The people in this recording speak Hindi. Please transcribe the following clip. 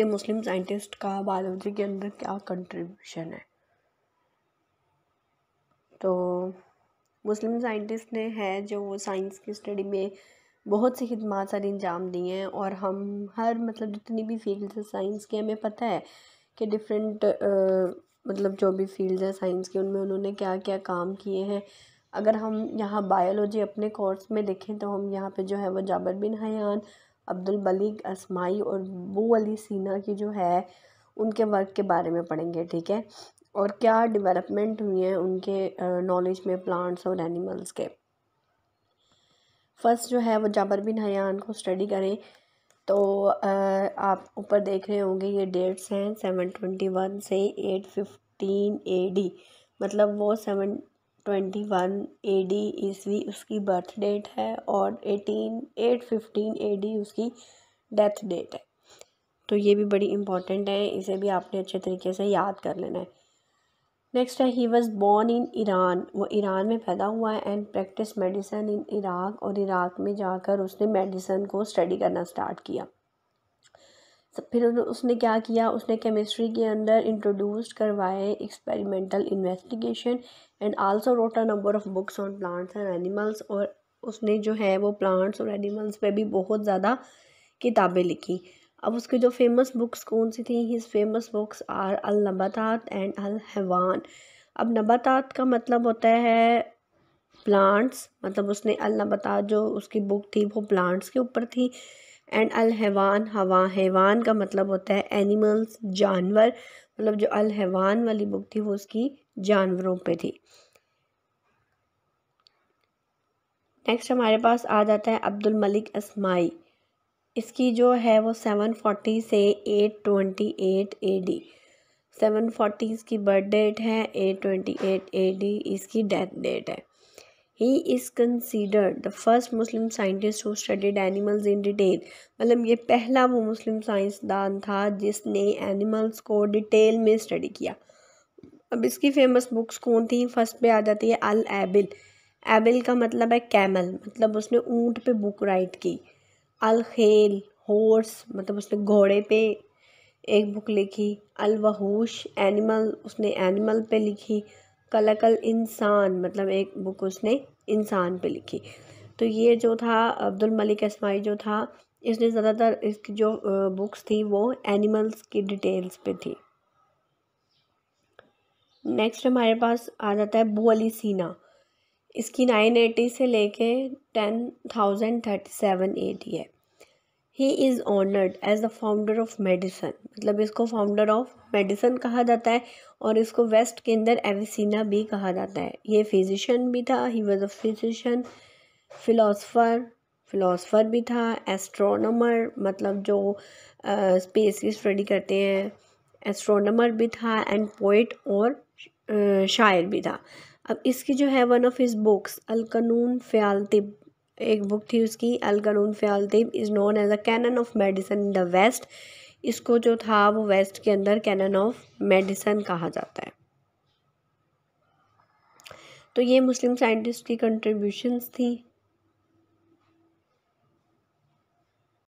कि मुस्लिम साइंटिस्ट का बायोलॉजी के अंदर क्या कंट्रीब्यूशन है तो मुस्लिम साइंटिस्ट ने है जो वो साइंस की स्टडी में बहुत सी खदमात सारे अंजाम दी हैं और हम हर मतलब जितनी भी फील्ड है साइंस की हमें पता है कि डिफरेंट मतलब जो भी फ़ील्ड हैं साइंस के उनमें उन्होंने क्या क्या काम किए हैं अगर हम यहाँ बायोलॉजी अपने कोर्स में देखें तो हम यहाँ पे जो है वो Jabir bin Hayyan Abdul Malik Asmai और बू अली सीना की जो है उनके वर्क के बारे में पढ़ेंगे ठीक है और क्या डेवलपमेंट हुई है उनके नॉलेज में प्लांट्स और एनिमल्स के फर्स्ट जो है वो जाबर बिन हयान को स्टडी करें तो आप ऊपर देख रहे होंगे ये डेट्स हैं सेवन ट्वेंटी वन से एट फिफ्टीन ए डी मतलब वो seven twenty one A D ईस्वी उसकी बर्थ डेट है और eighteen eight fifteen A D उसकी डेथ डेट है तो ये भी बड़ी इंपॉर्टेंट है इसे भी आपने अच्छे तरीके से याद कर लेना है नेक्स्ट है he was born in Iran वो ईरान में पैदा हुआ है and practice medicine in Iraq और इराक में जाकर उसने मेडिसन को स्टडी करना स्टार्ट किया फिर उसने क्या किया उसने केमिस्ट्री के अंदर इंट्रोड्यूस करवाए experimental investigation and also wrote a number of books on plants and animals और उसने जो है वो प्लांट्स और एनिमल्स पे भी बहुत ज़्यादा किताबें लिखी अब उसके जो फेमस बुक्स कौन सी थी his famous books are al Nabatat and al Haiwan अब नबातात का मतलब होता है प्लांट्स मतलब उसने अल नबातात जो उसकी बुक थी वो प्लांट्स के ऊपर थी एंड अल हैवान हवा हैवान का मतलब होता है एनिमल्स जानवर मतलब जो अल हैवान वाली बुक थी वो उसकी जानवरों पे थी नेक्स्ट हमारे पास आ जाता है अब्दुल मलिक असमाई इसकी जो है वो सेवन फोर्टी से eight twenty eight A D seven forty इसकी बर्थ डेट है eight twenty eight A D इसकी डेथ डेट है he is considered the first Muslim scientist who studied animals in detail मतलब ये पहला वो मुस्लिम साइंसदान था जिसने एनिमल्स को डिटेल में स्टडी किया अब इसकी फेमस बुक्स कौन थी फर्स्ट पे आ जाती है अल एबिल एबिल का मतलब है कैमल मतलब उसने ऊँट पे बुक राइट की अल खेल हॉर्स मतलब उसने घोड़े पे एक बुक लिखी अल वहूश एनिमल उसने एनिमल पे लिखी कलकल इंसान मतलब एक बुक उसने इंसान पे लिखी तो ये जो था अब्दुल मलिक इसमाई जो था इसने ज़्यादातर इसकी जो बुक्स थी वो एनिमल्स की डिटेल्स पे थी नेक्स्ट हमारे पास आ जाता है बू अली सीना इसकी नाइन एटी से लेके ten thousand thirty seven eighty है he is honoured as the founder of medicine मतलब इसको फाउंडर ऑफ मेडिसन कहा जाता है और इसको वेस्ट के अंदर एविसीना भी कहा जाता है ये फिजिशियन भी था he was a physician philosopher philosopher भी था एस्ट्रोनमर मतलब जो स्पेस uh, की स्टडी करते हैं एस्ट्रोनमर भी था एंड पोइट और शायर भी था अब इसकी जो है one of his books al Qanun fi al Tibb एक बुक थी उसकी al Qanun fi al Tibb is known as a canon of medicine in the West इसको जो था वो वेस्ट के अंदर कैनन ऑफ मेडिसन कहा जाता है तो ये मुस्लिम साइंटिस्ट की कंट्रीब्यूशंस थी